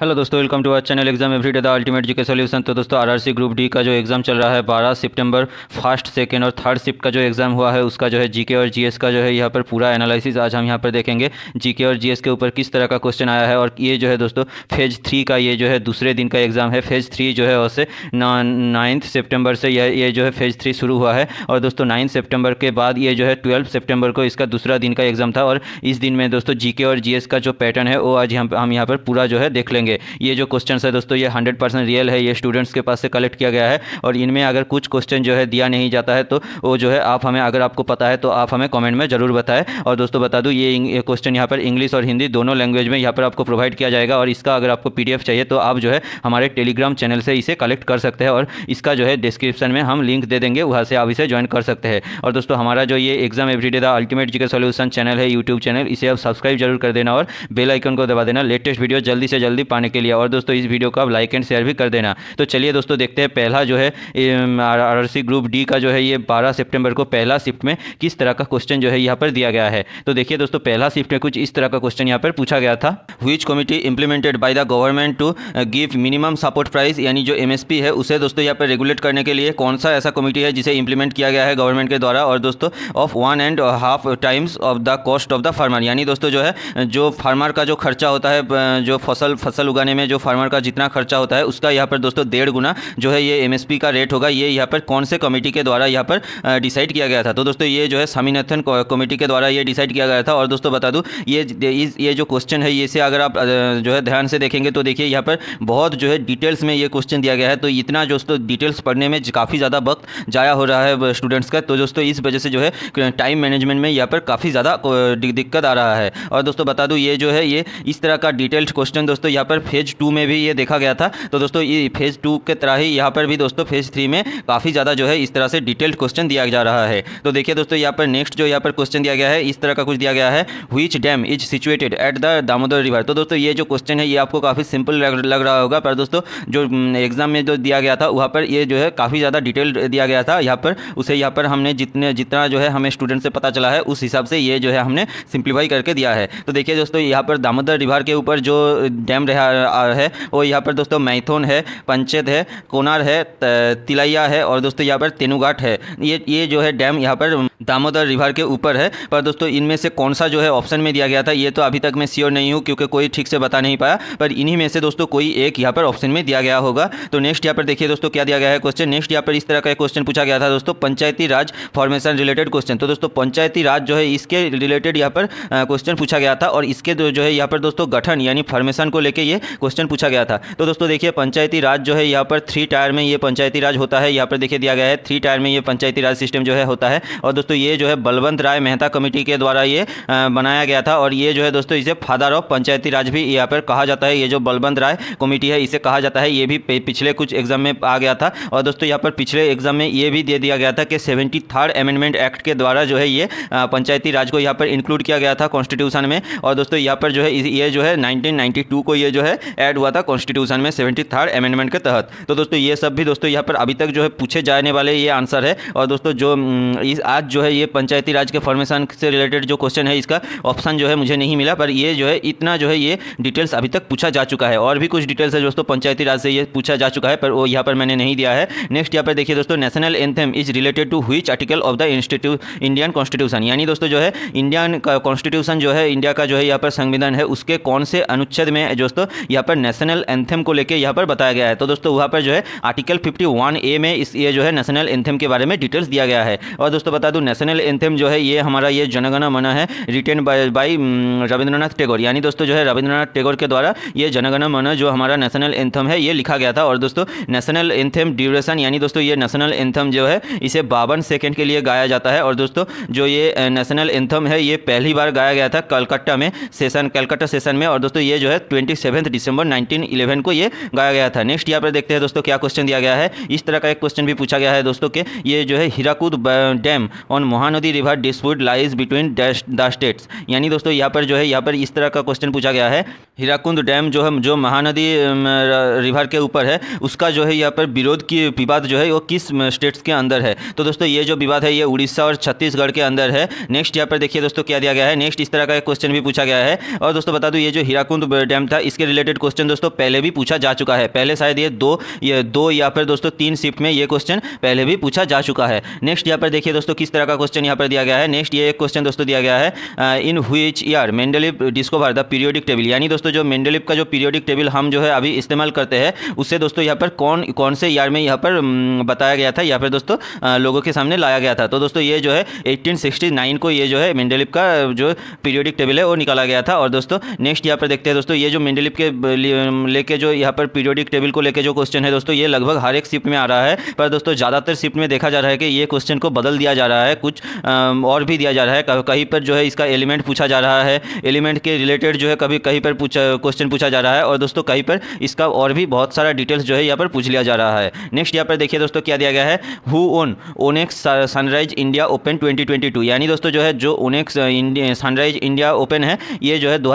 hello दोस्तों welcome to our channel exam everyday the ultimate GK solution तो दोस्तों RRC group D का जो एग्ज़ाम चल रहा है 12 सितंबर फर्स्ट सेकंड और थर्ड शिफ्ट का जो एग्ज़ाम हुआ है उसका जो है जीके और जीएस का जो है यहाँ पर पूरा एनालिसिस आज हम यहाँ पर देखेंगे जीके और जीएस के ऊपर किस तरह का क्वेश्चन आया है और ये जो है दोस्तों फेज थ्री का ये जो है दूसरे दिन का एग्ज़ाम है फेज थ्री जो है उससे नाइन्थ सेप्टेम्बर से यह ये जो है फेज थ्री शुरू हुआ है और दोस्तों नाइन्थ सेप्टेम्बर के बाद ये जो है ट्वेल्व सेप्टेम्बर को इसका दूसरा दिन का एग्ज़ाम था और इस दिन में दोस्तों जी और जी का जो पैटर्न है वो आज हम यहाँ पर पूरा जो है देख लेंगे करेंगे ये जो क्वेश्चन है दोस्तों ये हंड्रेड रियल है ये स्टूडेंट्स के पास से कलेक्ट किया गया है और इनमें अगर कुछ क्वेश्चन जो है दिया नहीं जाता है तो वो जो है आप हमें अगर आपको पता है तो आप हमें कमेंट में ज़रूर बताएं और दोस्तों बता दूँ ये क्वेश्चन यहाँ पर इंग्लिश और हिंदी दोनों लैंग्वेज में यहाँ पर आपको प्रोवाइड किया जाएगा और इसका अगर आपको पी चाहिए तो आप जो है हमारे टेलीग्राम चैनल से इसे कलेक्ट कर सकते हैं और इसका जो है डिस्क्रिप्शन में हम लिंक दे देंगे वहाँ से आप इसे ज्वाइन कर सकते हैं और दोस्तों हमारा जो ये exam everyday the ultimate G का चैनल है यूट्यूब चैनल इसे आप सब्सक्राइब जरूर कर देना और बेल आइकन को दबा देना लेटेस्ट वीडियो जल्दी से जल्दी पाने के लिए और दोस्तों इस वीडियो को आप लाइक एंड शेयर भी कर देना तो चलिए दोस्तों देखते हैं पहला जो है आर ग्रुप डी का जो है ये बारह सेप्टेम्बर को पहला शिफ्ट में किस तरह का क्वेश्चन जो है यहाँ पर दिया गया है तो देखिए दोस्तों पहला शिफ्ट में कुछ इस तरह का क्वेश्चन यहाँ पर पूछा गया था which committee implemented by the government to give minimum support price यानी जो एमएसपी है उसे दोस्तों यहाँ पर रेगुलेट करने के लिए कौन सा ऐसा कमिटी है जिसे इंप्लीमेंट किया गया है गवर्नमेंट के द्वारा और दोस्तों of one and half times of the cost of the farmer यानी दोस्तों जो है जो फार्मर का जो खर्चा होता है जो फसल फसल फसल उगाने में जो फार्मर का जितना खर्चा होता है उसका यहाँ पर दोस्तों डेढ़ गुना जो है ये एम का रेट होगा ये यहाँ पर कौन से कमेटी के द्वारा यहाँ पर डिसाइड किया गया था तो दोस्तों ये जो है स्वामीनाथन कमेटी के द्वारा ये डिसाइड किया गया था और दोस्तों बता दूँ ये ये जो क्वेश्चन है इसे अगर आप जो है ध्यान से देखेंगे तो देखिए यहाँ पर बहुत जो है डिटेल्स में ये क्वेश्चन दिया गया है तो इतना दोस्तों डिटेल्स पढ़ने में काफ़ी ज़्यादा वक्त ज़ाया हो रहा है स्टूडेंट्स का तो दोस्तों इस वजह से जो है टाइम मैनेजमेंट में यहाँ पर काफ़ी ज़्यादा दिक्कत आ रहा है और दोस्तों बता दूँ ये जो है ये इस तरह का डिटेल्ड क्वेश्चन दोस्तों यहाँ पर पर फेज़ टू में भी ये देखा गया था तो दोस्तों ये फेज़ टू के तरह ही यहाँ पर भी दोस्तों फेज़ थ्री में काफ़ी ज़्यादा जो है इस तरह से डिटेल्ड क्वेश्चन दिया जा रहा है तो देखिए दोस्तों यहाँ पर नेक्स्ट जो यहाँ पर क्वेश्चन दिया गया है इस तरह का कुछ दिया गया है which dam is situated at the Damodar river तो दोस्तों ये जो क्वेश्चन है ये आपको काफ़ी सिंपल लग रहा होगा पर दोस्तों जो एग्ज़ाम में जो दिया गया था वहाँ पर ये जो है काफ़ी ज़्यादा डिटेल दिया गया था यहाँ पर उसे यहाँ पर हमने जितने जितना जो है हमें स्टूडेंट से पता चला है उस हिसाब से ये जो है हमने सिंप्लीफाई करके दिया है तो देखिए दोस्तों यहाँ पर दामोदर रिवर के ऊपर जो डैम रहा है वो यहाँ पर दोस्तों मैथोन है पंचेत है कोनार है तिलैया है और दोस्तों यहाँ पर तेनुघाट है ये ये जो है डैम यहाँ पर दामोदर रिवर के ऊपर है पर दोस्तों इनमें से कौन सा जो है ऑप्शन में दिया गया था ये तो अभी तक मैं श्योर नहीं हूँ क्योंकि कोई ठीक से बता नहीं पाया पर इन्हीं में से दोस्तों कोई एक यहाँ पर ऑप्शन में दिया गया होगा तो नेक्स्ट यहाँ पर देखिए दोस्तों क्या दिया गया है क्वेश्चन नेक्स्ट यहाँ पर इस तरह का एक क्वेश्चन पूछा गया था दोस्तों Panchayati Raj formation related question तो दोस्तों पंचायती राज जो है इसके रिलेटेड यहाँ पर क्वेश्चन पूछा गया था और इसके जो है यहाँ पर दोस्तों गठन यानी फॉर्मेशन को लेकर ये लिए क्वेश्चन पूछा गया था तो दोस्तों देखिए पंचायती राज जो है यहाँ पर थ्री टायर में ये पंचायती राज होता है यहाँ पर देखिए दिया गया है थ्री टायर में ये पंचायती राज सिस्टम जो है होता है और दोस्तों ये जो है बलवंत राय मेहता कमेटी के द्वारा ये बनाया गया था और ये जो है दोस्तों इसे फादर ऑफ पंचायती राज भी यहाँ पर कहा जाता है ये जो बलवंत राय कमेटी है इसे कहा जाता है ये भी पिछले कुछ एग्जाम में आ गया था और दोस्तों यहाँ पर पिछले एग्जाम में ये भी दे दिया गया था कि सेवेंटी अमेंडमेंट एक्ट के द्वारा जो है ये पंचायती राज को यहाँ पर इंक्लूड किया गया था कॉन्स्टिट्यूशन में और दोस्तों यहाँ पर जो है ये जो है नाइनटीन को ये जो है ऐड हुआ था कॉन्स्टिट्यूशन में सेवेंटी थर्ड अमेंडमेंट के तहत तो दोस्तों ये सब भी दोस्तों यहाँ पर अभी तक जो है पूछे जाने वाले ये आंसर है और दोस्तों जो इस आज जो है ये पंचायती राज के फॉर्मेशन से रिलेटेड जो क्वेश्चन है इसका ऑप्शन जो है मुझे नहीं मिला पर ये जो है इतना जो है ये डिटेल्स अभी तक पूछा जा चुका है और भी कुछ डिटेल्स है दोस्तों पंचायती राज से ये पूछा जा चुका है पर वो यहाँ पर मैंने नहीं दिया है नेक्स्ट यहाँ पर देखिए दोस्तों national anthem is related to which article of the institute Indian constitution यानी दोस्तों जो है इंडियन कॉन्स्टिट्यूशन जो है इंडिया का जो है यहाँ पर संविधान है उसके कौन से अनुच्छेद में दोस्तों यहाँ पर नेशनल एंथम को लेकर यहाँ पर बताया गया है तो दोस्तों वहाँ पर जो है आर्टिकल फिफ्टी ए में इस ये जो है नेशनल एंथम के बारे में डिटेल्स दिया गया है और दोस्तों बता दूँ नेशनल एंथम जो है ये हमारा ये जनगणना मना है written by by Rabindranath Tagore यानी दोस्तों जो है रविंद्रनाथ टेगोर के द्वारा ये जनगणना मना जो हमारा नेशनल एंथम है ये लिखा गया था और दोस्तों नेशनल एंथम ड्यूरेशन यानी दोस्तों ये नेशनल एंथम जो है इसे बावन सेकेंड के लिए गाया जाता है और दोस्तों जो ये नेशनल एंथम है ये पहली बार गाया गया था कलकत्ता में सेशन कलकत्ता सेशन में और दोस्तों ये जो है ट्वेंटी इलेवंथ दिसंबर नाइनटीन को ये गाया गया था नेक्स्ट यहाँ पर देखते हैं दोस्तों क्या क्वेश्चन दिया गया है इस तरह का एक क्वेश्चन भी पूछा गया है दोस्तों के ये जो है Hirakud dam on Mahanadi river dispute lies between the states यानी दोस्तों यहाँ पर जो है यहाँ पर इस तरह का क्वेश्चन पूछा गया है हीराकुंद डैम जो है जो महानदी रिवर के ऊपर है उसका जो है यहाँ पर विरोध की विवाद जो है वो किस स्टेट्स के अंदर है तो दोस्तों ये जो विवाद है ये उड़ीसा और छत्तीसगढ़ के अंदर है नेक्स्ट यहाँ पर देखिए दोस्तों क्या दिया गया है नेक्स्ट इस तरह का एक क्वेश्चन भी पूछा गया है और दोस्तों बता दूँ ये जो हीराकुंद डैम था इसके रिलेटेड क्वेश्चन दोस्तों पहले भी पूछा जा चुका है पहले शायद ये दो ये दो या फिर दोस्तों तीन शिफ्ट में ये क्वेश्चन पहले भी पूछा जा चुका है नेक्स्ट यहाँ पर देखिए दोस्तों किस तरह का क्वेश्चन यहाँ पर दिया गया है नेक्स्ट ये एक क्वेश्चन दोस्तों दिया गया है in which year Mendeleev discover the periodic table यानी दोस्तों दोस्तों जो मेंडेलिप का जो पीरियोडिक टेबल हम जो है अभी इस्तेमाल करते हैं उससे दोस्तों यहाँ पर कौन कौन से ईयर में यहाँ पर बताया गया था यहाँ पर दोस्तों लोगों के सामने लाया गया था तो दोस्तों ये जो है एट्टीन को ये जो है मेंडेलिप का जो पीरियोडिक टेबल है वो निकाला गया था और दोस्तों नेक्स्ट यहाँ पर देखते हैं दोस्तों ये जो मेंडेलिप के लेके जो यहाँ पर पीरियोडिक टेबल को लेकर जो क्वेश्चन है दोस्तों ये लगभग हर एक शिफ्ट में आ रहा है पर दोस्तों ज़्यादातर शिफ्ट में देखा जा रहा है कि ये क्वेश्चन को बदल दिया जा रहा है कुछ और भी दिया जा रहा है कहीं पर जो है इसका एलिमेंट पूछा जा रहा है एलिमेंट के रिलेटेड जो है कभी कहीं पर पूछ क्वेश्चन पूछा जा रहा है और दोस्तों कहीं पर इसका और भी बहुत सारा डिटेल्स जो है यहाँ पर पूछ लिया जा रहा है नेक्स्ट यहाँ पर देखिए दोस्तों क्या दिया गया है who won onex sunrise India open twenty यानी दोस्तों जो है जो ओनेक्स सनराइज इंडिया ओपन है ये जो है दो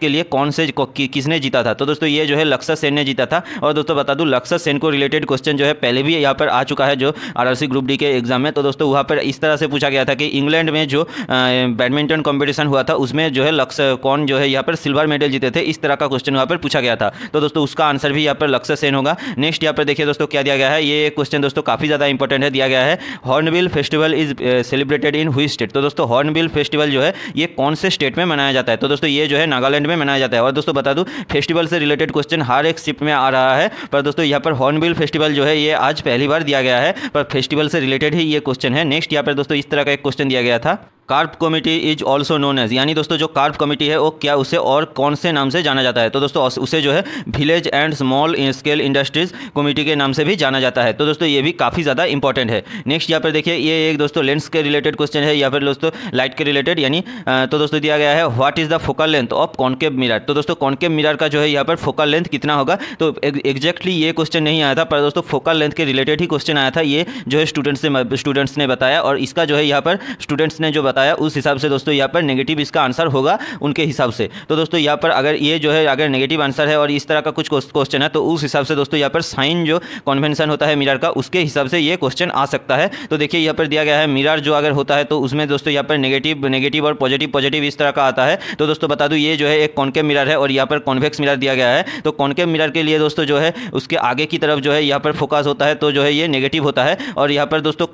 के लिए कौन से किसने जीता था तो दोस्तों ये जो है लक्सा सेन ने जीता था और दोस्तों बता दूँ लक्सा सेन को रिलेटेड क्वेश्चन जो है पहले भी यहाँ पर आ चुका है जो आर ग्रुप डी के एग्जाम में तो दोस्तों वहाँ पर इस तरह से पूछा गया था कि इंग्लैंड में जो बैडमिंटन uh, कॉम्पिटिशन हुआ था उसमें जो है लक्ष्य कौन जो है यहाँ पर सिल्वर मेडल जीते थे थे इस तरह का क्वेश्चन यहाँ पर पूछा गया था तो दोस्तों उसका आंसर भी यहाँ पर लक्ष्य सेन होगा नेक्स्ट यहाँ पर देखिए दोस्तों क्या दिया गया है ये क्वेश्चन दोस्तों काफ़ी ज़्यादा इंपॉर्टेंट है दिया गया है hornbill festival is celebrated in which state तो दोस्तों हॉर्नबिल फेस्टिवल जो है ये कौन से स्टेट में मनाया जाता है तो दोस्तों ये जो है नागालैंड में मनाया जाता है और दोस्तों बता दू फेस्टिवल से रिलेटेड क्वेश्चन हर एक शिप में आ रहा है पर दोस्तों यहाँ पर हॉर्नबिल फेस्टिवल जो है ये आज पहली बार दिया गया है पर फेस्टिवल से रिलेटेड ही ये क्वेश्चन है नेक्स्ट यहाँ पर दोस्तों इस तरह का एक क्वेश्चन दिया गया था Karve committee is also known as यानी दोस्तों जो कार्प कमेटी है वो क्या उसे और कौन से नाम से जाना जाता है तो दोस्तों उसे जो है village and small scale industries committee के नाम से भी जाना जाता है तो दोस्तों ये भी काफ़ी ज़्यादा इंपॉर्टेंट है नेक्स्ट यहाँ पर देखिए ये एक दोस्तों लेंस के रिलेटेड क्वेश्चन है या फिर दोस्तों लाइट के रिलेटेड यानी तो दोस्तों दिया गया है what is the focal length of concave mirror तो दोस्तों कॉन्केव मिरर का जो है यहाँ पर फोकल लेंथ कितना होगा तो एग्जैक्टली ये क्वेश्चन नहीं आया था पर दोस्तों फोकल लेंथ के रिलेटेड ही क्वेश्चन आया था ये जो है स्टूडेंट्स ने स्टूडेंट्स ने बताया और इसका जो है यहाँ पर स्टूडेंट्स ने जो बताया बताया उस हिसाब से दोस्तों यहाँ पर नेगेटिव इसका आंसर होगा उनके हिसाब से तो दोस्तों यहाँ पर अगर ये जो है अगर नेगेटिव आंसर है और इस तरह का कुछ क्वेश्चन है तो उस हिसाब से दोस्तों यहाँ पर साइन जो कॉन्वेंशन होता है मिरर का उसके हिसाब से ये क्वेश्चन आ सकता है तो देखिए यहाँ पर दिया गया है मिरर जो अगर होता है तो उसमें दोस्तों यहाँ पर नेगेटिव नेगेटिव और पॉजिटिव पॉजिटिव इस तरह का आता है तो दोस्तों बता दूँ ये जो है एक कॉन्केव मिरर है और यहाँ पर कॉन्वेक्स मिरर दिया गया है तो कॉन्केव मिरर के लिए दोस्तों जो है उसके आगे की तरफ जो है यहाँ पर फोकस होता है तो जो है ये नेगेटिव होता है और यहाँ पर दोस्तों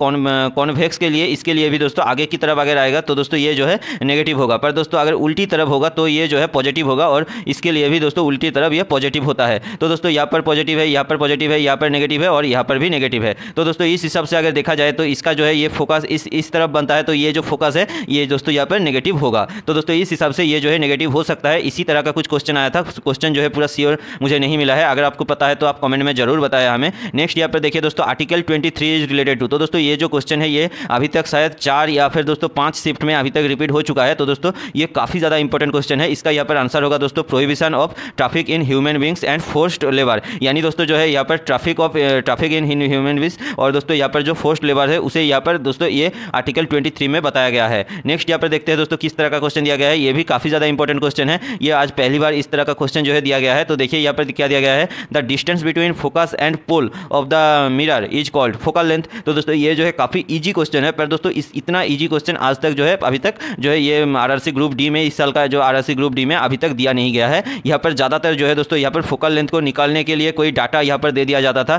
कॉन्वेक्स के लिए इसके लिए भी दोस्तों आगे की तरफ अगर आएगा जाएगा तो दोस्तों ये जो है नेगेटिव होगा पर दोस्तों अगर उल्टी तरफ होगा तो ये जो है पॉजिटिव होगा और इसके लिए भी दोस्तों उल्टी तरफ ये पॉजिटिव होता है तो दोस्तों यहाँ पर पॉजिटिव है यहाँ पर पॉजिटिव है यहाँ पर नेगेटिव है और यहाँ पर भी नेगेटिव है तो दोस्तों इस हिसाब से अगर देखा जाए तो इसका जो है ये फोकस इस इस तरफ बनता है तो ये जो फोकस है ये दोस्तों यहाँ पर नेगेटिव होगा तो दोस्तों इस हिसाब से ये जो है नेगेटिव हो सकता है इसी तरह का कुछ क्वेश्चन आया था क्वेश्चन जो है पूरा सियोर मुझे नहीं मिला है अगर आपको पता है तो आप कमेंट में जरूर बताया हमें नेक्स्ट यहाँ पर देखिए दोस्तों article twenty three is related to तो दोस्तों ये जो क्वेश्चन है ये अभी तक शायद चार या फिर दोस्तों पाँच शिफ्ट में अभी तक रिपीट हो चुका है तो दोस्तों ये काफ़ी ज़्यादा इंपॉर्टेंट क्वेश्चन है इसका यहाँ पर आंसर होगा दोस्तों prohibition of traffic in human beings and forced labour यानी दोस्तों जो है यहाँ पर traffic of traffic in human beings और दोस्तों यहाँ पर जो फोर्स्ट लेबर है उसे यहाँ पर दोस्तों ये आर्टिकल ट्वेंटी में बताया गया है नेक्स्ट यहाँ पर देखते हैं दोस्तों किस तरह का क्वेश्चन दिया गया है ये भी काफ़ी ज़्यादा इंपॉर्टेंट क्वेश्चन है ये आज पहली बार इस तरह का क्वेश्चन जो है दिया गया है तो देखिए यहाँ पर क्या दिया गया है the distance between focus and pole of the mirror is called focal length तो दोस्तों ये जो है काफ़ी ईजी क्वेश्चन है पर दोस्तों इस इतना ईजी क्वेश्चन आज तक तक जो है अभी तक जो है ये आर ग्रुप डी में इस साल का जो आर ग्रुप डी में अभी तक दिया नहीं गया है यहाँ पर ज़्यादातर जो है दोस्तों यहाँ पर फोकल लेंथ को निकालने के लिए कोई डाटा यहाँ पर दे दिया जाता था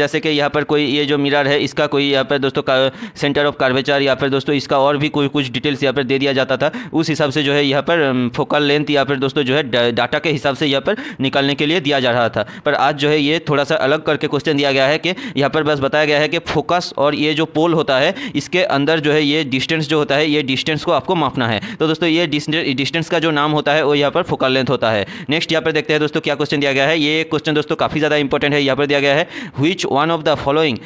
जैसे कि यहाँ पर कोई ये जो मिरर है इसका कोई यहाँ पर दोस्तों सेंटर ऑफ कार्वेचर या फिर दोस्तों इसका और भी कोई कुछ डिटेल्स यहाँ पर दे दिया जाता था उस हिसाब से जो है यहाँ पर फोकल लेंथ या फिर दोस्तों जो है डाटा के हिसाब से यहाँ पर निकालने के लिए दिया जा रहा था पर आज जो है ये थोड़ा सा अलग करके क्वेश्चन दिया गया है कि यहाँ पर बस बताया गया है कि फोकस और ये जो पोल होता है इसके अंदर जो है ये डिस्टेंस जो होता है ये डिस्टेंस को आपको मापना है तो दोस्तों ये डिस्टेंस का जो नाम होता है वो यहाँ पर फोकल लेंथ होता है नेक्स्ट यहाँ पर देखते हैं दोस्तों क्या क्वेश्चन दिया गया है ये क्वेश्चन दोस्तों काफ़ी ज़्यादा इंपॉर्टेंट है यहाँ पर दिया गया है which one of the following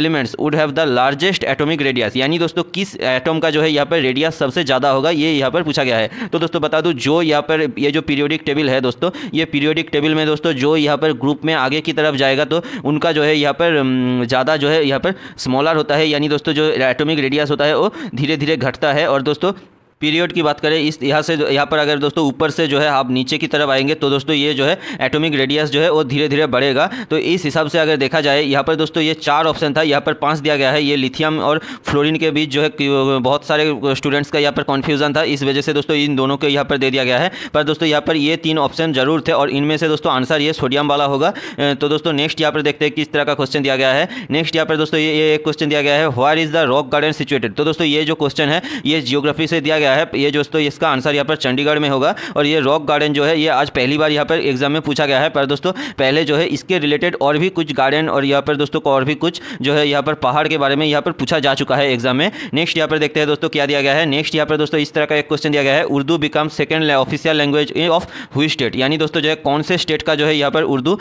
elements would have the largest atomic radius यानी दोस्तों किस एटोम का जो है यहाँ पर रेडियस सबसे ज़्यादा होगा ये यहाँ पर पूछा गया है तो दोस्तों बता दूँ जो यहाँ पर ये जो पीरियोडिक टेबल है दोस्तों ये पीरियोडिक टेबल में दोस्तों जो यहाँ पर ग्रुप में आगे की तरफ जाएगा तो उनका जो है यहाँ पर um, ज़्यादा जो है यहाँ पर स्मॉलर होता है यानी दोस्तों जो एटोमिक रेडियस होता है वो धीरे धीरे घटता है और दोस्तों पीरियड की बात करें इस यहाँ से यहाँ पर अगर दोस्तों ऊपर से जो है आप नीचे की तरफ आएंगे तो दोस्तों ये जो है एटॉमिक रेडियस जो है वो धीरे धीरे बढ़ेगा तो इस हिसाब से अगर देखा जाए यहाँ पर दोस्तों ये चार ऑप्शन था यहाँ पर पाँच दिया गया है ये लिथियम और फ्लोरिन के बीच जो है बहुत सारे स्टूडेंट्स का यहाँ पर कन्फ्यूजन था इस वजह से दोस्तों इन दोनों को यहाँ पर दे दिया गया है पर दोस्तों यहाँ पर ये तीन ऑप्शन जरूर थे और इनमें से दोस्तों आंसर ये सोडियम वाला होगा तो दोस्तों नेक्स्ट यहाँ पर देखते हैं किस तरह का क्वेश्चन दिया गया है नेक्स्ट यहाँ पर दोस्तों ये एक क्वेश्चन दिया गया है where is the rock garden situated तो दोस्तों ये जो क्वेश्चन है ये जियोग्राफी से दिया गया गया है ये दोस्तों इसका आंसर यहाँ पर चंडीगढ़ में होगा और ये रॉक गार्डन जो है ये आज पहली बार यहाँ पर एग्जाम में पूछा गया है पर दोस्तों पहले जो है इसके रिलेटेड और भी कुछ गार्डन और यहाँ पर दोस्तों और भी कुछ जो है यहाँ पर पहाड़ के बारे में यहाँ पर पूछा जा चुका है एग्जाम में नेक्स्ट यहाँ पर देखते हैं दोस्तों क्या दिया गया है नेक्स्ट यहाँ पर दोस्तों इस तरह का एक क्वेश्चन दिया गया है Urdu become second official language of which state यानी दोस्तों जो है कौन से स्टेट का जो है यहाँ पर उर्दू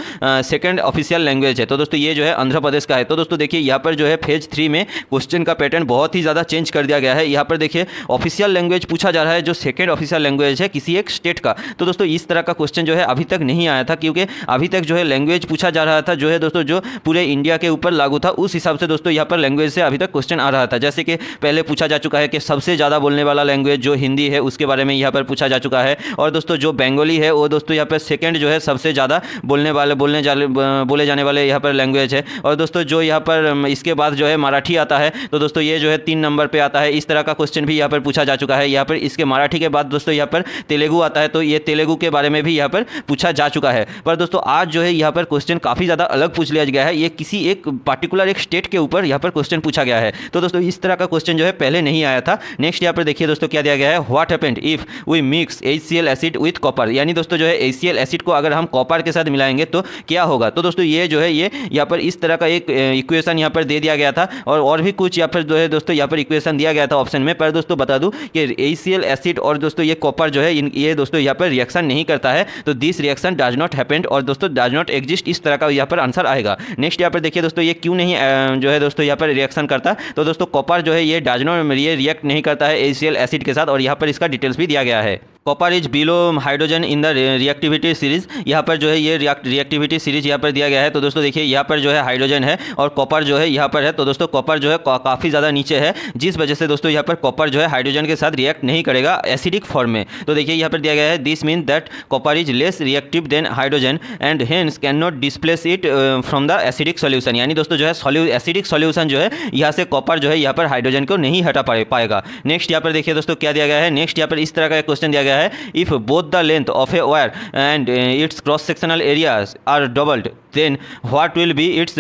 सेकेंड ऑफिशियल लैंग्वेज है तो दोस्तों ये जो है आंध्र प्रदेश का है तो दोस्तों देखिए यहाँ पर जो है फेज थ्री में क्वेश्चन का पैटर्न बहुत ही ज़्यादा चेंज कर दिया गया है यहाँ पर देखिए ऑफिशियल लैंग्वेज लैंग्वेज पूछा जा रहा है जो सेकेंड ऑफिशियल लैंग्वेज है किसी एक स्टेट का तो दोस्तों इस तरह का क्वेश्चन जो है अभी तक नहीं आया था क्योंकि अभी तक जो है लैंग्वेज पूछा जा रहा था जो है दोस्तों जो पूरे इंडिया के ऊपर लागू था उस हिसाब से दोस्तों यहाँ पर लैंग्वेज से अभी तक क्वेश्चन आ रहा था जैसे कि पहले पूछा जा चुका है कि सबसे ज़्यादा बोलने वाला लैंग्वेज जो हिंदी है उसके बारे में यहाँ पर पूछा जा चुका है और दोस्तों जो बंगोली है वो दोस्तों यहाँ पर सेकेंड जो है सबसे ज़्यादा बोलने वाले बोलने बोले जाने वाले यहाँ पर लैंग्वेज है और दोस्तों जो यहाँ पर इसके बाद जो है मराठी आता है तो दोस्तों ये जो है तीन नंबर पर आता है इस तरह का क्वेश्चन भी यहाँ पर पूछा जा चुका है है यहाँ पर इसके मराठी के बाद दोस्तों यहाँ पर तेलुगू आता है तो ये तेलुगू के बारे में भी यहाँ पर पूछा जा चुका है पर दोस्तों आज जो है यहाँ पर क्वेश्चन काफ़ी ज़्यादा अलग पूछ लिया गया है ये किसी एक पार्टिकुलर एक स्टेट के ऊपर यहाँ पर क्वेश्चन पूछा गया है तो दोस्तों इस तरह का क्वेश्चन जो है पहले नहीं आया था नेक्स्ट यहाँ पर देखिए दोस्तों क्या दिया गया है what happened if we mix H acid with copper यानी दोस्तों जो है एच एसिड को अगर हम कॉपर के साथ मिलाएंगे तो क्या होगा तो दोस्तों ये जो है ये यहाँ पर इस तरह का एक इक्वेशन यहाँ पर दे दिया गया था और और भी कुछ यहाँ पर जो है दोस्तों यहाँ पर इक्वेशन दिया गया था ऑप्शन में पर दोस्तों बता दूँ कि फिर एसीएल एसिड और दोस्तों ये कॉपर जो है ये दोस्तों यहाँ पर रिएक्शन नहीं करता है तो this reaction does not happened और दोस्तों डज नॉट एग्जिस्ट इस तरह का यहाँ पर आंसर आएगा नेक्स्ट यहाँ पर देखिए दोस्तों ये क्यों नहीं जो है दोस्तों यहाँ पर रिएक्शन करता तो दोस्तों कॉपर जो है ये डाजनो ये रिएक्ट नहीं करता है एसीएल एसिड के साथ और यहाँ पर इसका डिटेल्स भी दिया गया है copper is below hydrogen in the reactivity series यहाँ पर जो है ये रिएक्टिविटी सीरीज यहाँ पर दिया गया है तो दोस्तों देखिए यहाँ पर जो है हाइड्रोजन है और कॉपर जो है यहाँ पर है तो दोस्तों कॉपर जो है काफ़ी ज़्यादा नीचे है जिस वजह से दोस्तों यहाँ पर कॉपर जो है हाइड्रोजन के साथ रिएक्ट नहीं करेगा एसिडिक फॉर्म में तो देखिए यहाँ पर दिया गया है this mean that copper is less reactive than hydrogen and hence can not displace it from the acidic solution यानी दोस्तों जो है एसिडिक सोल्यूशन जो है यहाँ से कॉपर जो है यहाँ पर हाइड्रोजन को नहीं हटा पाएगा नेक्स्ट यहाँ पर देखिए दोस्तों क्या दिया गया है नेक्स्ट यहाँ पर इस तरह का क्वेश्चन दिया गया गया है if both the length of a wire and its cross sectional area are doubled then what will be its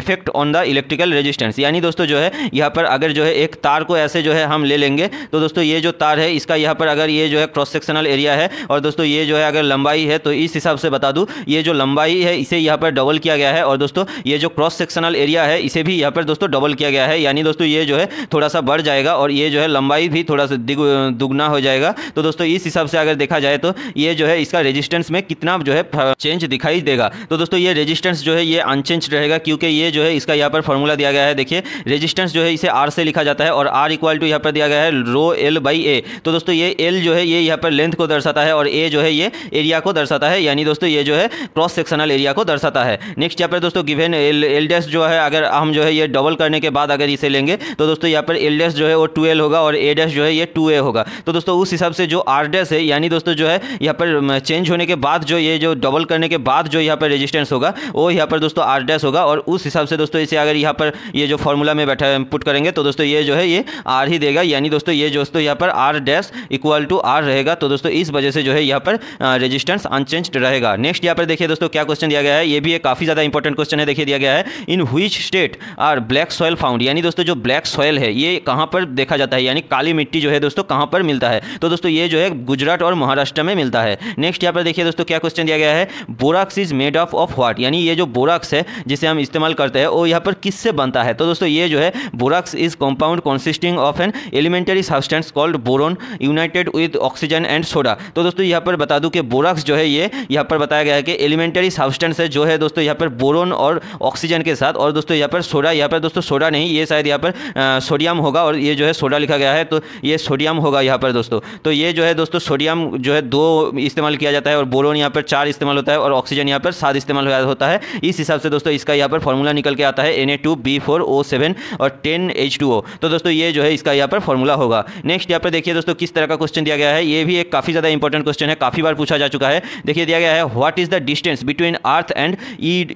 effect on the electrical resistance यानी दोस्तों जो है यहाँ पर अगर जो है एक तार को ऐसे जो है हम ले लेंगे तो दोस्तों ये जो तार है इसका यहाँ पर अगर ये जो है क्रॉस सेक्शनल एरिया है और दोस्तों ये जो है अगर लंबाई है तो इस हिसाब से बता दूँ ये जो लंबाई है इसे यहाँ पर डबल किया गया है और दोस्तों ये जो क्रॉस सेक्शनल एरिया है इसे भी यहाँ पर दोस्तों डबल किया गया है यानी दोस्तों ये जो है थोड़ा सा बढ़ जाएगा और ये जो है लंबाई भी थोड़ा सा दुगना हो जाएगा तो दोस्तों इस हिसाब से अगर देखा जाए तो ये जो है इसका रेजिस्टेंस में कितना जो है चेंज दिखाई देगा तो दोस्तों ये रेजिस्टेंस जो है ये अनचेंज रहेगा क्योंकि ये जो है इसका यहाँ पर फॉर्मूला दिया गया है देखिए रेजिस्टेंस जो है इसे आर से लिखा जाता है और आर इक्वल टू यहाँ पर दिया गया है रो एल बाई ए तो दोस्तों ये एल जो है ये यहाँ पर लेंथ को दर्शाता है और ए जो है ये एरिया को दर्शाता है यानी दोस्तों ये जो है क्रॉस सेक्शनल एरिया को दर्शाता है नेक्स्ट यहाँ पर दोस्तों गिवेन एल एल डैश जो है अगर हम जो है ये डबल करने के बाद अगर इसे लेंगे तो दोस्तों यहाँ पर एल डैश जो है वो टू एल होगा और ए डैश जो है ये टू ए होगा तो दोस्तों उस हिसाब से जो आर डैश है यानी दोस्तों जो है यहाँ पर चेंज होने के बाद जो ये जो डबल करने के बाद जो यहाँ पर रेजिस्टेंस होगा होगा वो यहाँ पर दोस्तों आर डैश होगा और उस हिसाब से दोस्तों इसे अगर यहाँ पर ये जो फॉर्मूला में बैठा पुट करेंगे तो दोस्तों ये जो है ये आर ही देगा यानी दोस्तों ये दोस्तों यहाँ पर R dash equal to R रहेगा तो दोस्तों इस वजह से जो है यहाँ पर रेजिस्टेंस अनचेंज रहेगा नेक्स्ट यहाँ पर देखिए दोस्तों क्या क्वेश्चन दिया गया है ये भी एक काफ़ी ज़्यादा इंपॉर्टेंट क्वेश्चन है देखिए दिया गया है in which state are black soil found यानी दोस्तों जो ब्लैक सॉयल है ये कहाँ पर देखा जाता है यानी काली मिट्टी जो है दोस्तों कहाँ पर मिलता है तो दोस्तों ये जो है गुजरात और महाराष्ट्र में मिलता है नेक्स्ट यहाँ पर देखिए दोस्तों क्या क्वेश्चन दिया गया है borax is made of of what part यानी ये जो बोराक्स है जिसे हम इस्तेमाल करते हैं वो यहाँ पर किससे बनता है तो दोस्तों ये जो है borax is compound consisting of an elementary substance called boron united with oxygen and soda तो दोस्तों यहाँ पर बता दूँ कि बोराक्स जो है ये यहाँ पर बताया गया है कि एलिमेंटरी सब्सटेंस है जो है दोस्तों यहाँ पर बोरोन और ऑक्सीजन के साथ और दोस्तों यहाँ पर सोडा यहाँ पर दोस्तों सोडा नहीं ये शायद यहाँ पर सोडियम होगा और ये जो है सोडा लिखा गया है तो ये सोडियम होगा यहाँ पर दोस्तों तो ये जो है दोस्तों सोडियम जो है दो इस्तेमाल किया जाता है और बोरोन यहाँ पर चार इस्तेमाल होता है और ऑक्सीजन यहाँ पर सात इस्तेमाल होता है इस हिसाब से दोस्तों इसका यहाँ पर फॉर्मूला निकल के आता है एन और टेन तो दोस्तों ये जो है इसका यहाँ पर फॉर्मूला होगा नेक्स्ट यहाँ पर देखिए दोस्तों किस तरह का क्वेश्चन दिया गया है ये भी एक काफ़ी ज़्यादा इंपॉर्टेंट क्वेश्चन है काफ़ी बार पूछा जा चुका है देखिए दिया गया है what is the distance between earth and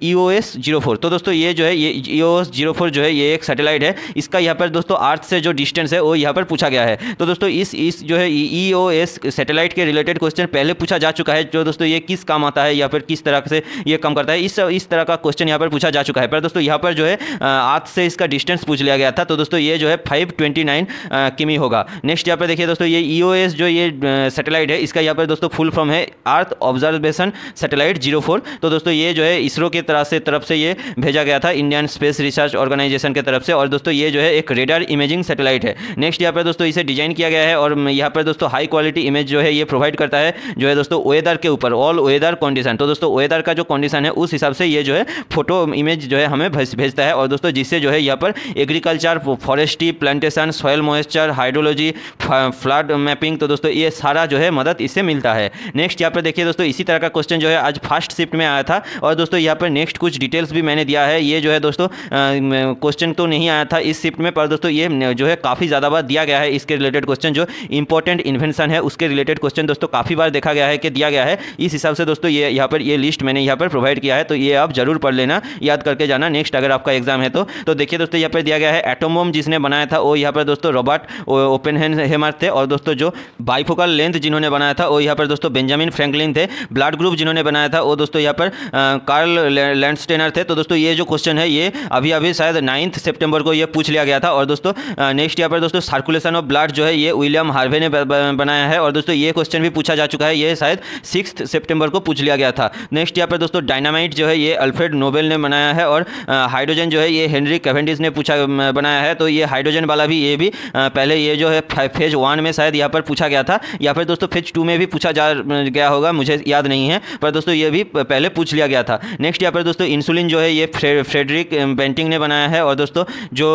EOS zero four तो दोस्तों ये जो है ये ई जीरो फोर जो है ये एक सैटेलाइट है इसका यहाँ पर दोस्तों अर्थ से जो डिस्टेंस है वो यहाँ पर पूछा गया है तो दोस्तों इस इस जो है ईओ एस सैटेलाइट के रिलेटेड क्वेश्चन पहले पूछा जा चुका है जो दोस्तों ये किस काम आता है या फिर किस तरह से यह काम करता है होता है इस इस तरह का क्वेश्चन यहाँ पर पूछा जा चुका है पर दोस्तों यहाँ पर जो है आज से इसका डिस्टेंस पूछ लिया गया था तो दोस्तों ये जो है फाइव ट्वेंटी नाइन किमी होगा नेक्स्ट यहाँ पर देखिए दोस्तों ये ई e जो ये सेटेलाइट है इसका यहाँ पर दोस्तों फुल फॉर्म है earth observation satellite zero four तो दोस्तों ये जो है इसरो के तरह से तरफ से ये भेजा गया था इंडियन स्पेस रिसर्च ऑर्गेनाइजेशन के तरफ से और दोस्तों ये जो है एक रेडार इमेजिंग सेटेलाइट है नेक्स्ट यहाँ पर दोस्तों इसे डिजाइन किया गया है और यहाँ पर दोस्तों हाई क्वालिटी इमेज जो है ये प्रोवाइड करता है जो है दोस्तों वेदर के ऊपर ऑल वेदर कंडीशन तो दोस्तों वेदर का जो कंडीशन है उस हिसाब से ये जो है फोटो इमेज जो है हमें भेज भेजता है और दोस्तों जिससे जो है यहाँ पर agriculture forestry plantation soil moisture hydrology flood mapping तो दोस्तों ये सारा जो है मदद इससे मिलता है नेक्स्ट यहाँ पर देखिए दोस्तों इसी तरह का क्वेश्चन जो है आज फर्स्ट शिफ्ट में आया था और दोस्तों यहाँ पर नेक्स्ट कुछ डिटेल्स भी मैंने दिया है ये जो है दोस्तों क्वेश्चन तो नहीं आया था इस शिफ्ट में पर दोस्तों ये जो है काफ़ी ज़्यादा बार दिया गया है इसके रिलेटेड क्वेश्चन जो इंपॉर्टेंट इन्वेंशन है उसके रिलेटेड क्वेश्चन दोस्तों काफ़ी बार देखा गया है कि दिया गया है इस हिसाब से दोस्तों ये यहाँ पर ये लिस्ट मैंने यहाँ पर प्रोवाइड किया किया है तो ये आप जरूर पढ़ लेना याद करके जाना नेक्स्ट अगर आपका एग्जाम है तो तो देखिए दोस्तों यहाँ पर दिया गया है एटोमोम जिसने बनाया था वो यहाँ पर दोस्तों रॉबर्ट ओपन हेमर थे और दोस्तों जो बाइफोकल लेंथ जिन्होंने बनाया था वो यहाँ पर दोस्तों बेंजामिन फ्रेंकलिन थे ब्लड ग्रुप जिन्होंने बनाया था वो दोस्तों यहाँ पर कार्ल लैंडस्टेनर थे तो दोस्तों ये जो क्वेश्चन है ये अभी अभी शायद नाइन्थ सेप्टेम्बर को ये पूछ लिया गया था और दोस्तों नेक्स्ट यहाँ पर दोस्तों सर्कुलेशन ऑफ ब्लड जो है ये विलियम हार्वे ने बनाया है और दोस्तों ये क्वेश्चन भी पूछा जा चुका है ये शायद सिक्स सेप्टेम्बर को पूछ लिया गया था नेक्स्ट यहाँ पर दोस्तों डायनामिक डायनामाइट जो है ये अल्फ्रेड नोबेल ने बनाया है और हाइड्रोजन जो है ये हेनरी कैवेंडिस ने पूछा बनाया है तो ये हाइड्रोजन वाला भी ये भी पहले ये जो है फेज वन में शायद यहाँ पर पूछा गया था या फिर दोस्तों फेज टू में भी पूछा जा गया होगा मुझे याद नहीं है पर दोस्तों ये भी पहले पूछ लिया गया था नेक्स्ट यहाँ पर दोस्तों इंसुलिन जो है ये फ्रेडरिक बेंटिंग ने बनाया है और दोस्तों जो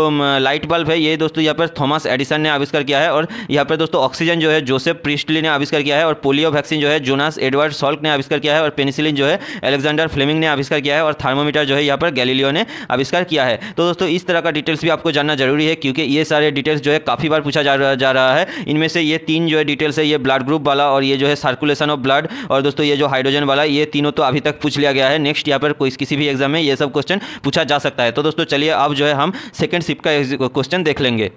लाइट बल्ब है ये दोस्तों यहाँ पर थॉमस एडिसन ने आविष्कार किया है और यहाँ पर दोस्तों ऑक्सीजन जो है जोसेफ प्रिस्टली ने आविष्कार किया है और पोलियो वैक्सीन जो है जोनास एडवर्ड सॉल्क ने आविष्कार किया है और पेनिसिलिन जो है अलेक्जेंडर फ्लेमिंग फ्लेमिंग ने आविष्कार किया है और थर्मोमीटर जो है यहाँ पर गैलीलियो ने आविष्कार किया है तो दोस्तों इस तरह का डिटेल्स भी आपको जानना जरूरी है क्योंकि ये सारे डिटेल्स जो है काफ़ी बार पूछा जा रहा जा रहा है इनमें से ये तीन जो है डिटेल्स है ये ब्लड ग्रुप वाला और ये जो है सर्कुलेशन ऑफ ब्लड और दोस्तों ये जो हाइड्रोजन वाला ये तीनों तो अभी तक पूछ लिया गया है नेक्स्ट यहाँ पर कोई किसी भी एग्जाम में ये सब क्वेश्चन पूछा जा सकता है तो दोस्तों चलिए अब जो है हम सेकेंड शिफ्ट का क्वेश्चन देख लेंगे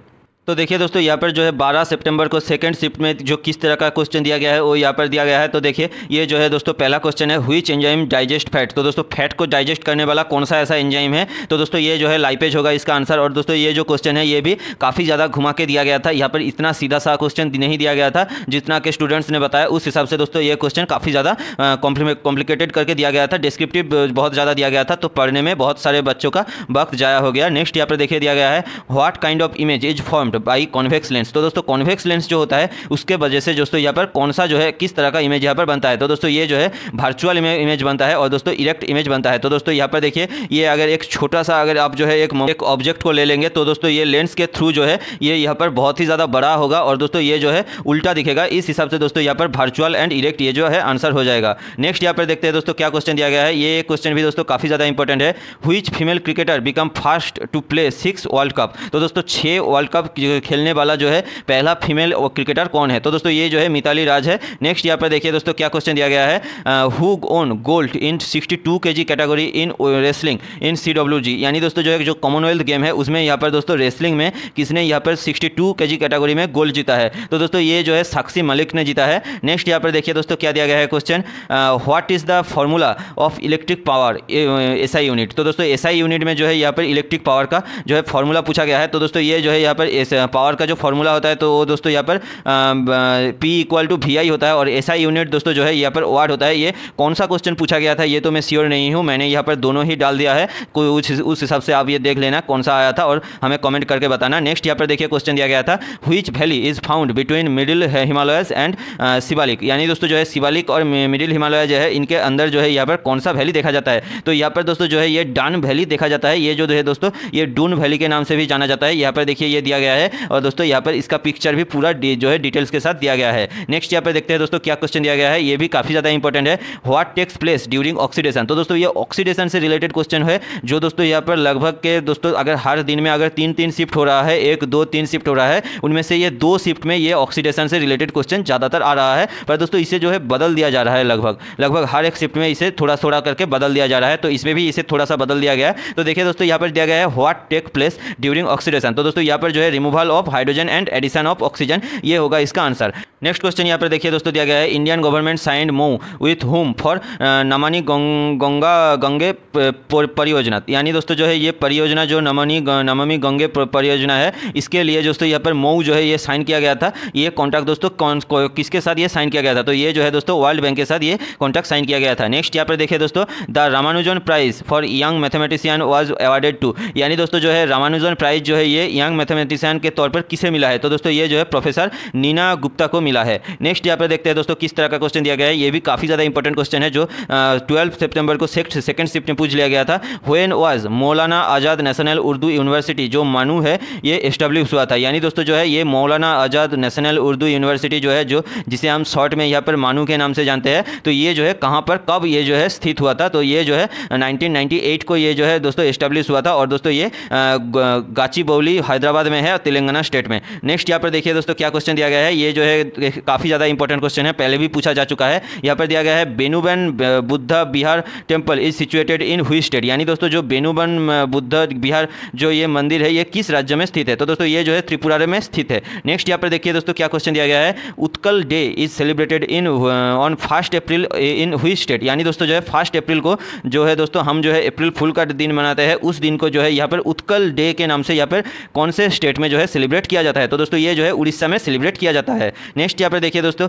तो देखिए दोस्तों यहाँ पर जो है 12 सितंबर को सेकंड शिफ्ट में जो किस तरह का क्वेश्चन दिया गया है वो यहाँ पर दिया गया है तो देखिए ये जो है दोस्तों पहला क्वेश्चन है हुई एंजाइम डाइजेस्ट फैट तो दोस्तों फैट को डाइजेस्ट करने वाला कौन सा ऐसा एंजाइम है तो दोस्तों ये जो है लाइपेज होगा इसका आंसर और दोस्तों ये जो क्वेश्चन है ये भी काफ़ी ज़्यादा घुमा के दिया गया था यहाँ पर इतना सीधा सा क्वेश्चन नहीं दिया गया था जितना के स्टूडेंट्स ने बताया उस हिसाब से दोस्तों ये क्वेश्चन काफ़ी ज़्यादा कॉम्प्लिकेटेड करके दिया गया था डिस्क्रिप्टिव बहुत ज़्यादा दिया गया था तो पढ़ने में बहुत सारे बच्चों का वक्त जाया हो गया नेक्स्ट यहाँ पर देखिए दिया गया है what kind of image is formed by convex lens तो दोस्तों कॉन्वेक्स लेंस जो होता है उसके वजह से दोस्तों यहाँ पर कौन सा जो है किस तरह का इमेज यहाँ पर बनता है तो दोस्तों ये जो है वर्चुअल इमेज बनता है और दोस्तों इरेक्ट इमेज बनता है तो दोस्तों यहाँ पर देखिए ये अगर एक छोटा सा अगर आप जो है एक एक ऑब्जेक्ट को ले लेंगे तो दोस्तों ये लेंस के थ्रू जो है ये यहाँ पर बहुत ही ज़्यादा बड़ा होगा और दोस्तों ये जो है उल्टा दिखेगा इस हिसाब से दोस्तों यहाँ पर वर्चुअल एंड इरेक्ट ये जो है आंसर हो जाएगा नेक्स्ट यहाँ पर देखते हैं दोस्तों क्या क्वेश्चन दिया गया है ये क्वेश्चन भी दोस्तों काफ़ी ज़्यादा इंपॉर्टेंट है which female cricketer become first to play six world cup तो दोस्तों छः वर्ल्ड कप खेलने वाला जो है पहला फीमेल क्रिकेटर कौन है तो दोस्तों ये जो है मिताली राज है नेक्स्ट यहाँ पर देखिए दोस्तों क्या क्वेश्चन दिया गया है who won gold in sixty two K G category in wrestling in C W G यानी दोस्तों जो है जो कॉमनवेल्थ गेम है उसमें यहाँ पर दोस्तों रेसलिंग में किसने यहाँ पर sixty two K G category में गोल्ड जीता है तो दोस्तों ये जो है साक्षी मलिक ने जीता है नेक्स्ट यहाँ पर देखिए दोस्तों क्या दिया गया है question what is the formula of electric power S unit तो दोस्तों एस यूनिट में जो है यहाँ पर इलेक्ट्रिक पावर का जो है फॉर्मूला पूछा गया है तो दोस्तों ये जो है यहाँ पर इस पावर का जो फॉर्मूला होता है तो वो दोस्तों यहाँ पर P equal to V I होता है और एसआई यूनिट दोस्तों जो है यहाँ पर वाट होता है ये कौन सा क्वेश्चन पूछा गया था ये तो मैं श्योर नहीं हूँ मैंने यहाँ पर दोनों ही डाल दिया है कोई उस हिसाब से आप ये देख लेना कौन सा आया था और हमें कमेंट करके बताना नेक्स्ट यहाँ पर देखिए क्वेश्चन दिया गया था which valley is found between middle Himalaya and Shivalik यानी दोस्तों जो है शिवालिक और मिडिल हिमालय जो है इनके अंदर जो है यहाँ पर कौन सा वैली देखा जाता है तो यहाँ पर दोस्तों जो है ये डान वैली देखा जाता है ये जो है दोस्तों ये डून वैली के नाम से भी जाना जाता है यहाँ पर देखिए ये दिया गया है और दोस्तों यहाँ पर इसका पिक्चर भी पूरा जो है डिटेल्स के साथ दिया गया है नेक्स्ट यहाँ पर देखते हैं दोस्तों क्या क्वेश्चन दिया गया है ये भी काफ़ी ज़्यादा इंपॉर्टेंट है what takes place during oxidation तो दोस्तों ये ऑक्सीडेशन से रिलेटेड क्वेश्चन है जो दोस्तों यहाँ पर लगभग के दोस्तों अगर हर दिन में अगर तीन तीन शिफ्ट हो रहा है एक दो तीन शिफ्ट हो रहा है उनमें से ये दो शिफ्ट में ये ऑक्सीडेशन से रिलेटेड क्वेश्चन ज़्यादातर आ रहा है पर दोस्तों इसे जो है बदल दिया जा रहा है लगभग लगभग हर एक शिफ्ट में इसे थोड़ा थोड़ा करके बदल दिया जा रहा है तो इसमें भी इसे थोड़ा सा बदल दिया गया है तो देखिए दोस्तों यहाँ पर दिया गया है what take place during oxidation तो दोस्तों यहाँ पर जो है removal of hydrogen and addition of oxygen ये होगा इसका आंसर नेक्स्ट क्वेश्चन यहाँ पर देखिए दोस्तों दिया गया है इंडियन गवर्नमेंट साइंड मो with home for Namami Ganga Gange परियोजना यानी दोस्तों जो है ये परियोजना जो नमानी नमामी गंगे परियोजना है इसके लिए दोस्तों यहाँ पर मऊ जो है ये साइन किया गया था ये कॉन्ट्रैक्ट दोस्तों कौन किसके साथ ये साइन किया गया था तो ये जो है दोस्तों वर्ल्ड बैंक के साथ ये कॉन्ट्रैक्ट साइन किया गया था नेक्स्ट यहाँ पर देखिए दोस्तों the Ramanujan prize for young mathematician was awarded to यानी दोस्तों जो है रामानुजन प्राइज जो है ये यंग मैथमेटिशियन उदाहरण के तौर पर किसे मिला है तो दोस्तों ये जो है प्रोफेसर नीना गुप्ता को मिला है नेक्स्ट यहाँ पर देखते हैं दोस्तों किस तरह का क्वेश्चन दिया गया है ये भी काफ़ी ज़्यादा इंपॉर्टेंट क्वेश्चन है जो ट्वेल्थ सेप्टेम्बर को सेक्ट सेकेंड शिफ्ट में पूछ लिया गया था वेन वॉज मौलाना आज़ाद नेशनल उर्दू यूनिवर्सिटी जो मानू है ये एस्टेब्लिश हुआ था यानी दोस्तों जो है ये मौलाना आज़ाद नेशनल उर्दू यूनिवर्सिटी जो है जो जिसे हम शॉर्ट में यहाँ पर मानू के नाम से जानते हैं तो ये जो है कहाँ पर कब ये जो है स्थित हुआ था तो ये जो है 1998 को ये जो है दोस्तों एस्टेब्लिश हुआ था और दोस्तों ये गाची बौली हैदराबाद में है तेलंगाना स्टेट में नेक्स्ट यहाँ पर देखिए दोस्तों क्या क्वेश्चन दिया गया है ये जो है काफ़ी ज़्यादा इंपॉर्टेंट क्वेश्चन है पहले भी पूछा जा चुका है यहाँ पर दिया गया है बेनुबन Buddha Bihar temple is situated in which state यानी दोस्तों जो बेनुबन बुद्ध बिहार जो ये मंदिर है ये किस राज्य में स्थित है तो दोस्तों ये जो है त्रिपुरा में स्थित है नेक्स्ट यहाँ पर देखिए दोस्तों क्या क्वेश्चन दिया गया है Utkal day is celebrated in on first April in which state यानी दोस्तों जो है फर्स्ट अप्रैल को जो है दोस्तों हम जो है अप्रैल फुल का दिन मनाते हैं उस दिन को जो है यहाँ पर उत्कल डे के नाम से यहाँ पर कौन से स्टेट में जो है सेलिब्रेट किया जाता है तो दोस्तों ये जो है उड़ीसा में सेलिब्रेट किया जाता है नेक्स्ट यहाँ पर देखिए दोस्तों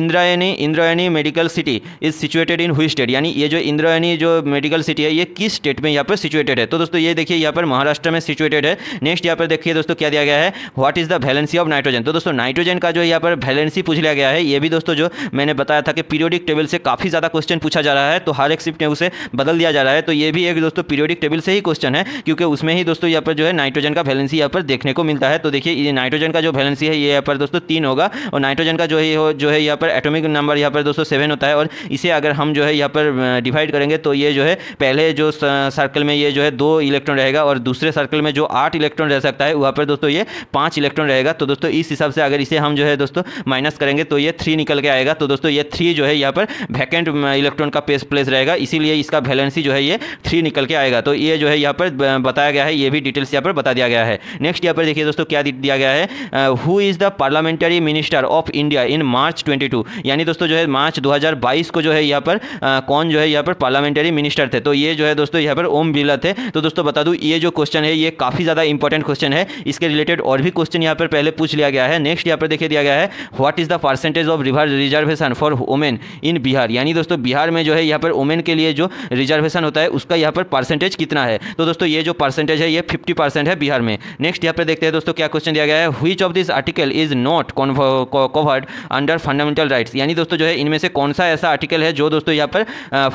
Indrayani Indrayani medical city is situated in which state यानी ये जो इंद्रायणी जो मेडिकल सिटी है ये किस स्टेट में यहाँ पर सिचुएटेड है तो दोस्तों ये देखिए यहाँ पर महाराष्ट्र में सिचुएटेड है नेक्स्ट यहाँ पर देखिए दोस्तों क्या दिया गया है what is the valency of nitrogen तो दोस्तों नाइट्रोजन का जो यहाँ पर वैलेंसी पूछ लिया गया है ये भी दोस्तों जो मैंने बताया था कि पीरियोडिक टेबल से काफ़ी ज़्यादा क्वेश्चन पूछा जा रहा है तो हर एक शिफ्ट में उसे बदल दिया जा रहा है तो ये भी एक दोस्तों पीरियोडिक टेबल से ही क्वेश्चन है क्योंकि उसमें ही दोस्तों यहाँ पर जो है नाइट्रोजन का वैलेंसी यहाँ पर देखने को मिलता मिलता है तो देखिए ये नाइट्रोजन का जो वैलेंसी है ये यहाँ पर दोस्तों तीन होगा और नाइट्रोजन का जो है जो है यहाँ पर एटोमिक नंबर यहाँ पर दोस्तों सेवन होता है और इसे अगर हम जो है यहाँ पर डिवाइड करेंगे तो ये जो है पहले जो सर्कल में ये जो है दो इलेक्ट्रॉन रहेगा और दूसरे सर्कल में जो आठ इलेक्ट्रॉन रह सकता है वहाँ पर दोस्तों ये पाँच इलेक्ट्रॉन रहेगा तो दोस्तों इस हिसाब से अगर इसे हम जो है दोस्तों माइनस करेंगे तो ये थ्री निकल के आएगा तो दोस्तों ये थ्री जो है यहाँ पर वैकेंट इलेक्ट्रॉन का पेस प्लेस रहेगा इसीलिए इसका वैलेंसी जो है ये थ्री निकल के आएगा तो ये जो है यहाँ पर बताया गया है ये भी डिटेल्स यहाँ पर बता दिया गया है नेक्स्ट यहाँ पर देखिए दोस्तों क्या दिया गया है who is the parliamentary minister of India in March 22 यानी दोस्तों जो है मार्च 2022 को जो है यहाँ पर आ, कौन जो है यहाँ पर पार्लियामेंटरी मिनिस्टर थे तो ये जो है दोस्तों यहाँ पर ओम बिरला थे तो दोस्तों बता दूँ ये जो क्वेश्चन है ये काफ़ी ज़्यादा इंपॉर्टेंट क्वेश्चन है इसके रिलेटेड और भी क्वेश्चन यहाँ पर पहले पूछ लिया गया है नेक्स्ट यहाँ पर देखिए दिया गया है what is the percentage of river reservation for women in Bihar यानी दोस्तों बिहार में जो है यहाँ पर वुमेन के लिए जो रिजर्वेशन होता है उसका यहाँ पर परसेंटेज कितना है तो दोस्तों ये जो परसेंटेज है ये फिफ्टी है बिहार में नेक्स्ट यहाँ पर देखते हैं है दोस्तों क्या क्वेश्चन दिया गया है which of this article is not covered under fundamental rights यानी दोस्तों जो है इनमें से कौन सा ऐसा आर्टिकल है जो दोस्तों यहाँ पर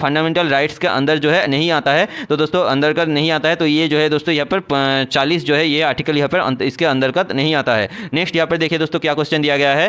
फंडामेंटल राइट्स के अंदर जो है नहीं आता है तो दोस्तों अंदर का नहीं आता है तो ये जो है दोस्तों यहाँ पर चालीस जो है ये आर्टिकल यहाँ पर इसके अंदर का नहीं आता है नेक्स्ट यहाँ पर देखिए दोस्तों क्या क्वेश्चन दिया गया है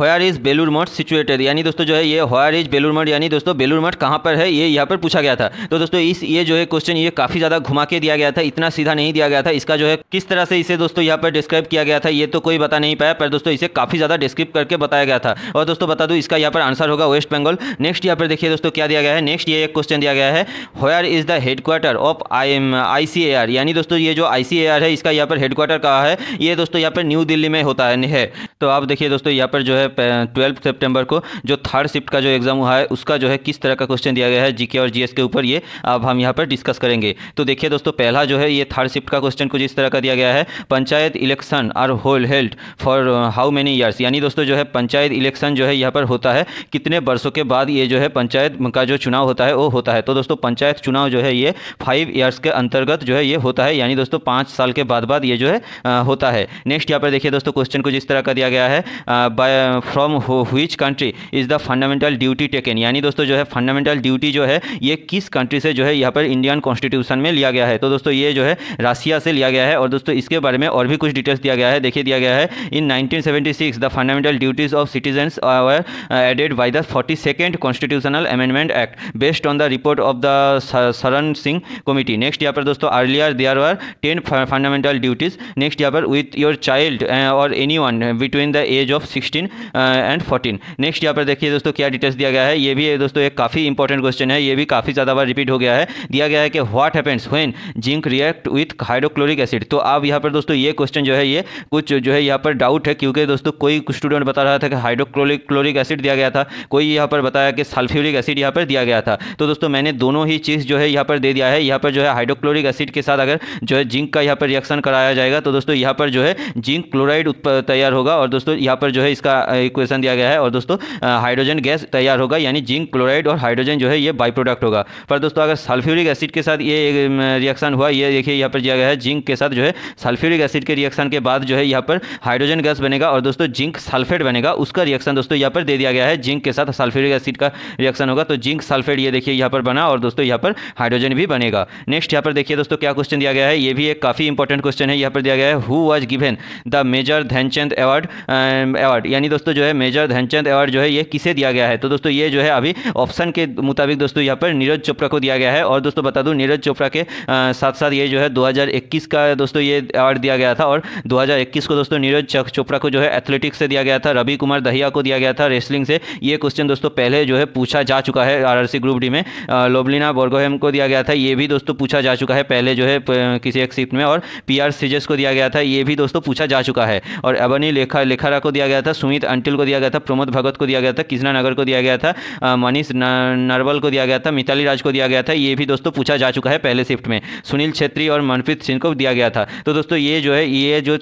वेयर इज़ बेलूर मठ सिचुएटेड यानी दोस्तों जो है ये होयर इज बेलूर मठ यानी दोस्तों बेलूर मठ कहाँ पर है ये यहाँ पर पूछा गया था तो दोस्तों इस ये जो है क्वेश्चन ये काफ़ी ज़्यादा घुमा के दिया गया था इतना सीधा नहीं दिया गया था इसका जो है किस तरह से इसे दोस्तों यहाँ पर डिस्क्राइब किया गया था ये तो कोई बता नहीं पाया पर दोस्तों इसे काफ़ी ज़्यादा डिस्क्राइब करके बताया गया था और दोस्तों बता दूँ इसका यहाँ पर आंसर होगा वेस्ट बंगाल नेक्स्ट यहाँ पर देखिए दोस्तों क्या दिया गया है नेक्स्ट ये एक क्वेश्चन दिया गया है where is the headquarter of I M I C A R यानी दोस्तों ये जो आई सी ए आर है इसका यहाँ पर हेडक्वार्टर कहा है ये दोस्तों यहाँ पर न्यू दिल्ली में होता है तो आप देखिए दोस्तों यहाँ पर जो है ट्वेल्थ सेप्टेम्बर को जो थर्ड शिफ्ट का जो एग्ज़ाम हुआ है उसका जो है किस तरह का क्वेश्चन दिया गया है जीके और जीएस के ऊपर ये अब हम यहाँ पर डिस्कस करेंगे तो देखिए दोस्तों पहला जो है ये थर्ड शिफ्ट का क्वेश्चन कुछ इस तरह का दिया गया है panchayat election are whole held for how many years यानी दोस्तों जो है पंचायत इलेक्शन जो है यहाँ पर होता है कितने वर्षों के बाद ये जो है पंचायत का जो चुनाव होता है वो होता है तो दोस्तों पंचायत चुनाव जो है ये फाइव ईयर्स के अंतर्गत जो है ये होता है यानी दोस्तों पाँच साल के बाद बाद ये जो है होता है नेक्स्ट यहाँ पर देखिए दोस्तों क्वेश्चन कुछ इस तरह का दिया गया है from which country is the fundamental duty taken यानी दोस्तों जो है फंडामेंटल ड्यूटी जो है ये किस कंट्री से जो है यहाँ पर इंडियन कॉन्स्टिट्यूशन में लिया गया है तो दोस्तों ये जो है रसिया से लिया गया है और दोस्तों इसके बारे में और भी कुछ डिटेल्स दिया गया है देखिए दिया गया है in nineteen seventy six the fundamental duties of citizens are added by the forty second constitutional amendment act based on the report of the Sharan Singh committee next यहाँ पर दोस्तों earlier there are ten fundamental duties next यहाँ पर with your child or any one between the age of sixteen and fourteen next यहाँ पर देखिए दोस्तों क्या डिटेल्स दिया गया है ये भी दोस्तों एक काफ़ी इंपॉर्टेंट क्वेश्चन है ये भी काफ़ी ज़्यादा बार रिपीट हो गया है दिया गया है कि what happens when zinc react with hydrochloric acid तो आप यहाँ पर दोस्तों ये क्वेश्चन जो है ये कुछ जो है यहाँ पर डाउट है क्योंकि दोस्तों कोई स्टूडेंट बता रहा था कि हाइड्रोक्लोरिक क्लोरिक एसिड दिया गया था कोई यहाँ पर बताया कि सल्फ्यूरिक एसिड यहाँ पर दिया गया था तो दोस्तों मैंने दोनों ही चीज़ जो है यहाँ पर दे दिया है यहाँ पर जो है हाइड्रोक्लोरिक एसिड के साथ अगर जो है जिंक का यहाँ पर रिएक्शन कराया जाएगा तो दोस्तों यहाँ पर जो है जिंक क्लोराइड तैयार होगा और दोस्तों यहाँ पर जो है इसका इक्वेशन दिया गया है और दोस्तों हाइड्रोजन गैस तैयार होगा यानी जिंक क्लोराइड और हाइड्रोजन जो है ये बाई प्रोडक्ट होगा पर दोस्तों अगर सल्फ्यूरिक एसिड के साथ ये रिएक्शन हुआ ये देखिए यहाँ पर दिया गया है जिंक के साथ जो है सल्फ्यूरिक एसिड के रिएक्शन के बाद जो है यहाँ पर हाइड्रोजन गैस बनेगा और दोस्तों जिंक सल्फेट बनेगा उसका रिएक्शन दोस्तों यहाँ पर दे दिया गया है जिंक के साथ सल्फ्यूरिक एसिड का रिएक्शन होगा तो जिंक सल्फेट ये देखिए यहाँ पर बना और दोस्तों यहाँ पर हाइड्रोजन भी बनेगा नेक्स्ट यहाँ पर देखिए दोस्तों क्या क्वेश्चन दिया गया है ये भी एक काफ़ी इंपॉर्टेंट क्वेश्चन है यहाँ पर दिया गया है who was given the major Dhyanchand award award यानी दोस्तों जो है मेजर ध्यानचंद अवार्ड जो है ये किसे दिया गया है तो दोस्तों ये जो है अभी ऑप्शन के मुताबिक दोस्तों यहाँ पर नीरज चोपड़ा को दिया गया है और दोस्तों बता दूँ नीरज चोपड़ा के साथ साथ ये जो है दो का दोस्तों ये अवार्ड दिया गया था और दो को दोस्तों नीरज चोपड़ा को जो है एथलेटिक्स से दिया गया था रवि कुमार दहिया को दिया गया था रेसलिंग से ये क्वेश्चन दोस्तों पहले जो है पूछा जा चुका है आर ग्रुप डी में लोबलिना बोर्गोहेम को दिया गया था ये भी दोस्तों पूछा जा चुका है पहले जो है किसी एक सीट में और पी आर को दिया गया था ये भी दोस्तों पूछा जा चुका है और अबनी लेखा लेखारा को दिया गया था सुमित अंटिल को दिया गया था प्रमोद भगत को दिया गया था कृष्णा नगर को दिया गया था मनीष नरवल को दिया गया था मिताली राज को दिया गया था ये भी दोस्तों पूछा जा चुका है पहले शिफ्ट में सुनील छेत्री और मनप्रीत सिंह को दिया गया था तो दोस्तों ये जो है ये जो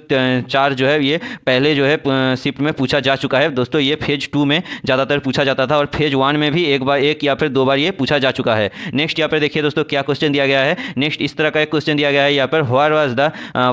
चार जो है ये पहले जो है शिफ्ट में पूछा जा चुका है दोस्तों ये फेज टू में ज़्यादातर पूछा जाता था और फेज वन में भी एक बार एक या फिर दो बार ये पूछा जा चुका है नेक्स्ट यहाँ पर देखिए दोस्तों क्या क्वेश्चन दिया गया है नेक्स्ट इस तरह का एक क्वेश्चन दिया गया है यहाँ पर where was the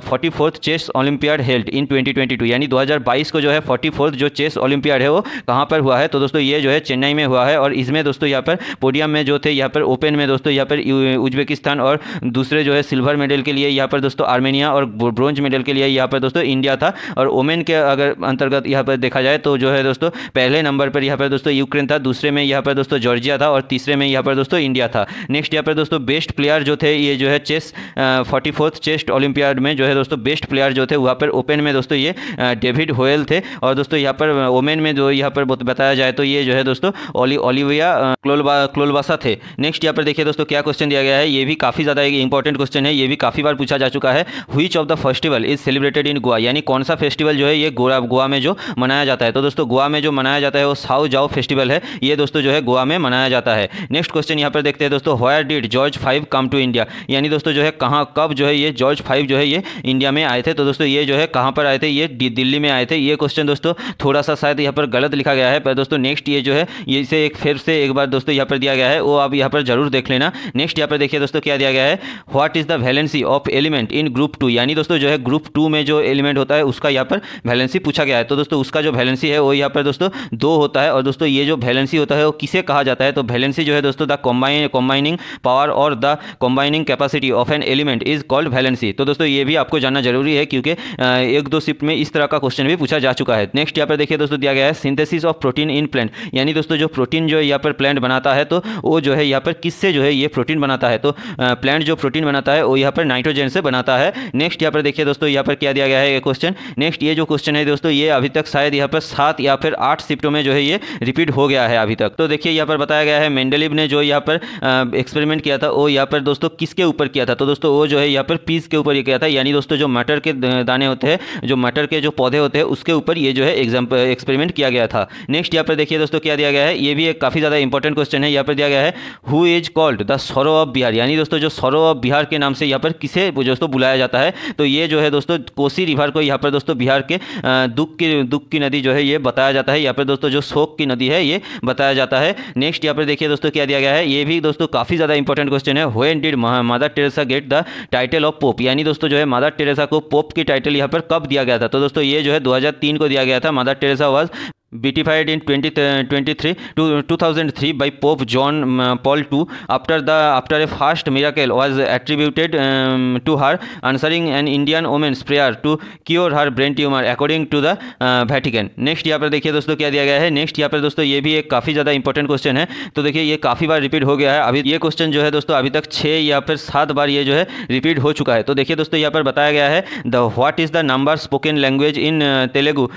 forty fourth chess olympiad held in twenty यानी दो को जो है फोर्टी जो चेस चेस ओलंपियाड है वो कहाँ पर हुआ है तो दोस्तों ये जो है चेन्नई में हुआ है और इसमें दोस्तों यहाँ पर पोडियम में जो थे यहाँ पर ओपन में दोस्तों यहाँ पर उज्बेकिस्तान और दूसरे जो है सिल्वर मेडल के लिए यहाँ पर दोस्तों आर्मेनिया और ब्रॉन्ज मेडल के लिए यहाँ पर दोस्तों इंडिया था और ओमेन के अगर अंतर्गत यहाँ पर देखा जाए तो जो है दोस्तों पहले नंबर पर यहाँ पर दोस्तों यूक्रेन था दूसरे में यहाँ पर दोस्तों जॉर्जिया था और तीसरे में यहाँ पर दोस्तों इंडिया था नेक्स्ट यहाँ पर दोस्तों बेस्ट प्लेयर जो थे ये जो है chess forty fourth chest olympiad में जो है दोस्तों बेस्ट प्लेयर जो थे वहाँ पर ओपन में दोस्तों ये डेविड होयल थे और दोस्तों यहाँ पर वोमेन में जो यहाँ पर बताया जाए तो ये जो है दोस्तों ओली ओलिविया क्लोलबा क्लोलबासा थे नेक्स्ट यहाँ पर देखिए दोस्तों क्या क्वेश्चन दिया गया है ये भी काफ़ी ज़्यादा एक इंपॉर्टेंट क्वेश्चन है ये भी काफ़ी बार पूछा जा चुका है which of the festival is celebrated in Goa यानी कौन सा फेस्टिवल जो है ये गोवा गोवा में जो मनाया जाता है तो दोस्तों गोवा में जो मनाया जाता है वो साउ जाओ फेस्टिवल है ये दोस्तों जो है गोवा में मनाया जाता है नेक्स्ट क्वेश्चन यहाँ पर देखते हैं दोस्तों where did George five come to India यानी दोस्तों जो है कहाँ कब जो है ये जॉर्ज फाइव जो है ये इंडिया में आए थे तो दोस्तों ये जो है कहाँ पर आए थे ये दिल्ली में आए थे ये क्वेश्चन दोस्तों थोड़ा थोड़ा सा शायद यहाँ पर गलत लिखा गया है पर दोस्तों नेक्स्ट ये जो है ये इसे एक फिर से एक बार दोस्तों यहाँ पर दिया गया है वो आप यहाँ पर जरूर देख लेना नेक्स्ट यहाँ पर देखिए दोस्तों क्या दिया गया है what is the valency of element in group two यानी दोस्तों जो है ग्रुप टू में जो एलिमेंट होता है उसका यहाँ पर वैलेंसी पूछा गया है तो दोस्तों उसका जो वैलेंसी है वो यहाँ पर दोस्तों दो होता है और दोस्तों ये जो वैलेंसी होता है वो किसे कहा जाता है तो वैलेंसी जो है दोस्तों the combine combining power or the combining capacity of an element is called valency तो दोस्तों ये भी आपको जानना जरूरी है क्योंकि एक दो शिफ्ट में इस तरह का क्वेश्चन भी पूछा जा चुका है नेक्स्ट यहाँ पर देखिए देखिए दोस्तों दिया गया है synthesis of protein in plant यानी दोस्तों जो प्रोटीन जो है यहाँ पर प्लांट बनाता है तो वो जो है यहाँ पर किससे जो है ये प्रोटीन बनाता है तो प्लांट जो प्रोटीन बनाता है वो यहाँ पर नाइट्रोजन से बनाता है नेक्स्ट यहाँ पर देखिए दोस्तों यहाँ पर क्या दिया गया है ये क्वेश्चन नेक्स्ट ये जो क्वेश्चन है दोस्तों ये अभी तक शायद यहाँ पर सात या फिर आठ शिफ्टों में जो है ये रिपीट हो गया है अभी तक तो देखिए यहाँ पर बताया गया है मेंडलिव ने जो यहाँ पर एक्सपेरिमेंट किया था वो यहाँ पर दोस्तों किसके ऊपर किया था तो दोस्तों वो जो है यहाँ पर पीस के ऊपर ये किया था यानी दोस्तों जो मटर के दाने होते हैं जो मटर के जो पौधे होते हैं उसके ऊपर ये जो है एग्जाम्पल एक्सपेरिमेंट किया गया था नेक्स्ट यहाँ पर देखिए दोस्तों क्या दिया गया है ये भी एक काफ़ी ज़्यादा इंपॉर्टेंट क्वेश्चन है यहाँ पर दिया गया है who is called the sorrow of Bihar यानी दोस्तों जो सौरव ऑफ बिहार के नाम से यहाँ पर किसे दोस्तों बुलाया जाता है तो ये जो है दोस्तों कोसी रिवर को यहाँ पर दोस्तों बिहार के दुख की दुख की नदी जो है ये बताया जाता है यहाँ पर दोस्तों जो शोक की नदी है ये बताया जाता है नेक्स्ट यहाँ पर देखिए दोस्तों क्या दिया गया है ये भी दोस्तों काफ़ी ज़्यादा इंपॉर्टेंट क्वेश्चन है when did mother Teresa get the title of pope यानी दोस्तों जो है मादर टेरेसा को पोप की टाइटल यहाँ पर कब दिया गया था तो दोस्तों ये जो है दो को दिया गया था मादर टेरेसा ऐसा हुआ beatified in twenty twenty three two two thousand three by pope John Paul two after the after a miracle miracle was attributed to her answering an Indian woman's prayer to cure her brain tumour according to the Vatican next यहाँ पर देखिए दोस्तों क्या दिया गया है next यहाँ पर दोस्तों ये भी एक काफ़ी ज़्यादा इंपॉर्टेंट क्वेश्चन है तो देखिए ये काफ़ी बार रिपीट हो गया है अभी ये क्वेश्चन जो है दोस्तों अभी तक छः या फिर सात बार ये जो है रिपीट हो चुका है तो देखिए दोस्तों यहाँ पर बताया गया है the what is the number spoken language in Telugu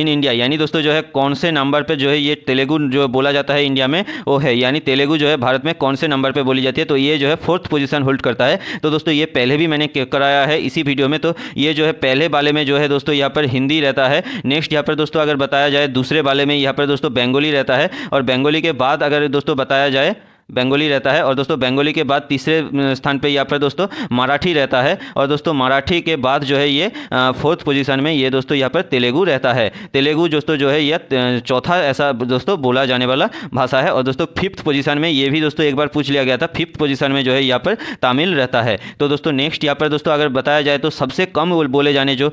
in India यानी दोस्तों जो है है कौन से नंबर पे जो है ये तेलुगु जो बोला जाता है इंडिया में वो है यानी तेलुगु जो है भारत में कौन से नंबर पे बोली जाती है तो ये जो है फोर्थ पोजीशन होल्ड करता है तो दोस्तों ये पहले भी मैंने कराया है इसी वीडियो में तो ये जो है पहले वाले में जो है दोस्तों यहाँ पर हिंदी रहता है नेक्स्ट यहाँ पर दोस्तों अगर बताया जाए दूसरे वाले में यहाँ पर दोस्तों बेंगोली रहता है और बेंगोली के बाद अगर दोस्तों बताया जाए बंगाली रहता है और दोस्तों बंगाली के बाद तीसरे स्थान पे यहाँ पर दोस्तों मराठी रहता है और दोस्तों मराठी के बाद जो है ये फोर्थ पोजीशन में ये दोस्तों यहाँ पर तेलुगु रहता है तेलुगु दोस्तों जो है यह चौथा ऐसा दोस्तों बोला जाने वाला भाषा है और दोस्तों फिफ्थ पोजिशन में ये भी दोस्तों एक बार पूछ लिया गया था फिफ्थ पोजिशन में जो है यहाँ पर तमिल रहता है तो दोस्तों नेक्स्ट यहाँ पर दोस्तों अगर बताया जाए तो सबसे कम बोले जाने जो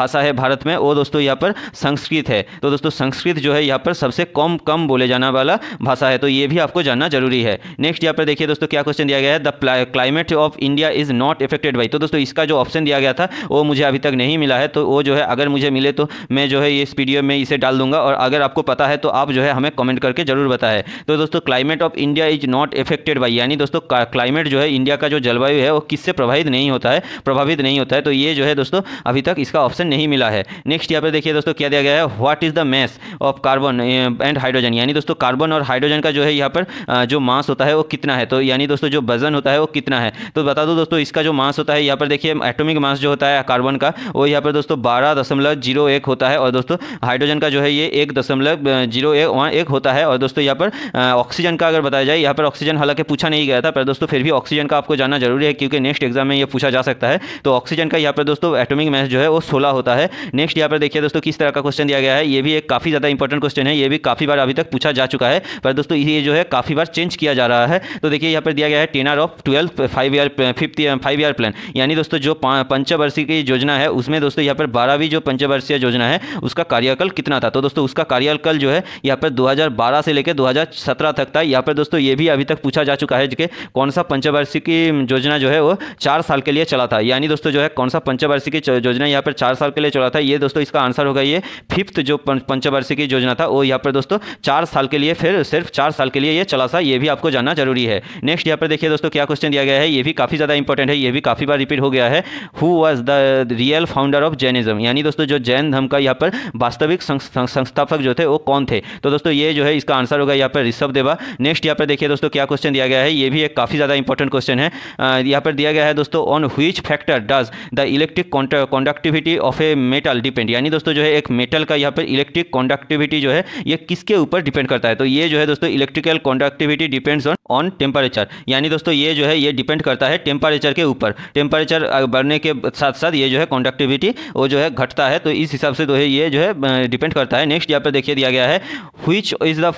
भाषा है भारत में वो दोस्तों यहाँ पर संस्कृत है तो दोस्तों संस्कृत जो है यहाँ पर सबसे कम कम बोले जाने वाला भाषा है तो ये भी आपको जानना जरूरी है नेक्स्ट यहाँ पर देखिए दोस्तों क्या क्वेश्चन दिया गया है the climate of India is not affected by तो दोस्तों इसका जो ऑप्शन दिया गया था वो मुझे अभी तक नहीं मिला है तो वो जो है अगर मुझे मिले तो मैं जो है इस पी में इसे डाल दूंगा और अगर आपको पता है तो आप जो है हमें कमेंट करके जरूर बताए तो दोस्तों climate of India is not affected by यानी दोस्तों क्लाइमेट जो है इंडिया का जो जलवायु है वो किससे प्रभावित नहीं होता है प्रभावित नहीं होता है तो ये जो है दोस्तों अभी तक इसका ऑप्शन नहीं मिला है नेक्स्ट यहाँ पर देखिए दोस्तों क्या दिया गया है what is the mass of carbon and hydrogen यानी दोस्तों कार्बन और हाइड्रोजन का जो है यहाँ पर जो मास होता है वो कितना है तो यानी दोस्तों जो वजन होता है वो कितना है तो बता दो दोस्तों इसका जो मास होता है यहाँ पर देखिए एटोमिक मास जो होता है कार्बन का वो यहाँ पर दोस्तों बारह दशमलव जीरो एक होता है और दोस्तों हाइड्रोजन का जो है ये एक दशमलव जीरो एक वहाँ एक होता है और दोस्तों यहाँ पर ऑक्सीजन का अगर बताया जाए यहाँ पर ऑक्सीजन हालांकि पूछा नहीं गया था पर दोस्तों फिर भी ऑक्सीजन का आपको जानना जरूरी है क्योंकि नेक्स्ट एग्जाम में ये पूछा जा सकता है तो ऑक्सीजन का यहाँ पर दोस्तों एटॉमिक मास जो है वो सोलह होता है नेक्स्ट यहाँ पर देखिए दोस्तों किस तरह का क्वेश्चन दिया गया है ये भी एक काफ़ी ज़्यादा इंपॉर्टेंट क्वेश्चन है ये भी काफ़ी बार अभी तक पूछा जा चुका है पर दोस्तों ये जो है काफ़ी बार चेंज किया जा रहा है तो देखिए यहाँ पर दिया गया है tenure of twelfth five year fifth five year plan यानी दोस्तों जो पंचवर्षीय की योजना है उसमें दोस्तों यहाँ पर बारहवीं जो पंचवर्षीय योजना है उसका कार्यकाल कितना था तो दोस्तों उसका कार्यकाल जो है यहाँ पर दो से लेकर दो तक था यहाँ पर दोस्तों ये भी अभी तक पूछा जा चुका है कि कौन सा पंचवर्षीय की योजना जो है वो चार साल के लिए चला था यानी दोस्तों जो है कौन सा पंचवर्षीय की योजना यहाँ पर चार साल के लिए चला था ये दोस्तों इसका आंसर होगा ये फिफ्थ जो पंचवर्षीय की योजना था वो यहाँ पर दोस्तों चार साल के लिए फिर सिर्फ चार साल के लिए ये चला था सा ये भी आपको जानना जरूरी है नेक्स्ट यहाँ पर देखिए दोस्तों क्या क्वेश्चन दिया गया है ये भी काफ़ी ज़्यादा इंपॉर्टेंट है ये भी काफ़ी बार रिपीट हो गया है who was the real founder of Jainism यानी दोस्तों जो जैन धर्म का यहाँ पर वास्तविक संस्थापक जो थे वो कौन थे तो दोस्तों ये जो है इसका आंसर होगा यहाँ पर ऋषभ देवा नेक्स्ट यहाँ पर देखिए दोस्तों क्या क्वेश्चन दिया गया है ये भी एक काफ़ी ज़्यादा इंपॉर्टेंट क्वेश्चन है यहाँ पर दिया गया है दोस्तों on which factor does the electric conductivity of a metal depend यानी दोस्तों जो है एक मेटल का यहाँ पर इलेक्ट्रिक कॉन्डक्टिविटी जो है ये किसके ऊपर डिपेंड करता है तो ये जो है दोस्तों electrical conductivity activity depends on on temperature यानी दोस्तों ये जो है ये डिपेंड करता है टेम्परेचर के ऊपर टेम्परेचर बढ़ने के साथ साथ ये जो है कॉन्डक्टिविटी वो जो है घटता है तो इस हिसाब से तो है ये जो है डिपेंड करता है नेक्स्ट यहाँ पर देखिए दिया गया है which is the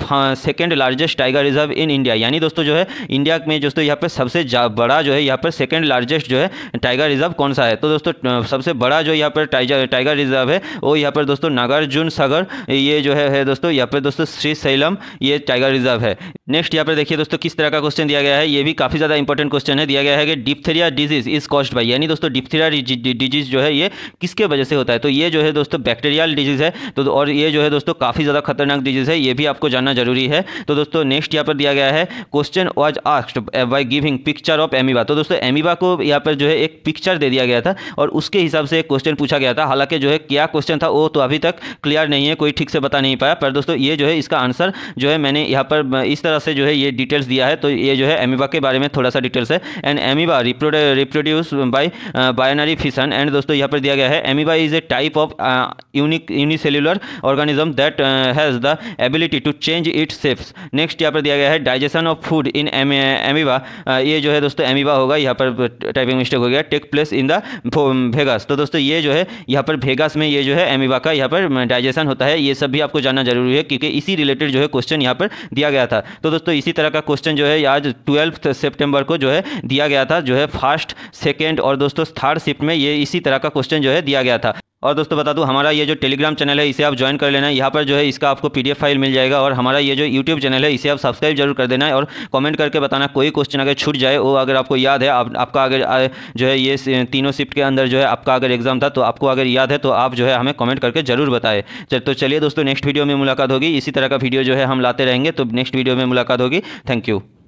second largest tiger reserve in India यानी दोस्तों जो है इंडिया में दोस्तों यहाँ पर सबसे बड़ा जो है यहाँ पर सेकेंड लार्जेस्ट जो है टाइगर रिजर्व कौन सा है तो दोस्तों सबसे बड़ा जो यहाँ पर टाइगर रिजर्व है वो यहाँ पर दोस्तों नागार्जुन सागर ये जो है, दोस्तों यहाँ पर दोस्तों श्री सैलम ये टाइगर रिजर्व है नेक्स्ट यहाँ पर देखिए दोस्तों किस तरह का क्वेश्चन दिया गया है ये भी काफ़ी ज़्यादा इंपॉर्टेंट क्वेश्चन है दिया गया है कि diphtheria disease is caused by यानी दोस्तों डिप्थेरिया डिजीज जो है ये किसके वजह से होता है तो ये जो है दोस्तों बैक्टेरियल डिजीज़ है तो और ये जो है दोस्तों काफ़ी ज़्यादा खतरनाक डिजीज़ है ये भी आपको जानना जरूरी है तो दोस्तों नेक्स्ट यहाँ पर दिया गया है question was asked by giving picture of amoeba तो दोस्तों एमिबा को यहाँ पर जो है एक पिक्चर दे दिया गया था और उसके हिसाब से क्वेश्चन पूछा गया था हालांकि जो है क्या क्वेश्चन था वो तो अभी तक क्लियर नहीं है कोई ठीक से बता नहीं पाया पर दोस्तों ये जो है इसका आंसर जो है मैंने यहाँ पर इस तरह से जो है है ये डिटेल्स दिया है तो ये जो है एमिबा के बारे में थोड़ा सा डिटेल्स है and amoeba reproduce by binary fission and दोस्तों यहाँ पर दिया गया है amoeba is a type of unique unicellular organism that has the ability to change its shapes next यहाँ पर दिया गया है digestion of food in amoeba ये जो है दोस्तों एमिबा होगा यहाँ पर टाइपिंग मिस्टेक हो गया take place in the Vegas तो दोस्तों ये जो है यहाँ पर भेगास में ये जो है एमिबा का यहाँ पर डाइजेशन होता है ये सब भी आपको जानना जरूरी है क्योंकि इसी रिलेटेड जो है क्वेश्चन यहाँ पर दिया गया था तो दोस्तों इसी तरह का क्वेश्चन जो है आज ट्वेल्थ सेप्टेम्बर को जो है दिया गया था जो है फर्स्ट सेकेंड और दोस्तों थर्ड शिफ्ट में ये इसी तरह का क्वेश्चन जो है दिया गया था और दोस्तों बता दूँ हमारा ये जो टेलीग्राम चैनल है इसे आप ज्वाइन कर लेना है यहाँ पर जो है इसका आपको पीडीएफ फाइल मिल जाएगा और हमारा ये जो यूट्यूब चैनल है इसे आप सब्सक्राइब जरूर कर देना है और कमेंट करके बताना कोई क्वेश्चन अगर छूट जाए वो अगर आपको याद है आप, आपका अगर जो है ये तीनों शिफ्ट के अंदर जो है आपका अगर एग्जाम था तो आपको अगर याद है तो आप जो है हमें कॉमेंट करके जरूर बताए तो चलिए दोस्तों नेक्स्ट वीडियो में मुलाकात होगी इसी तरह का वीडियो जो है हम लाते रहेंगे तो नेक्स्ट वीडियो में मुलाकात होगी थैंक यू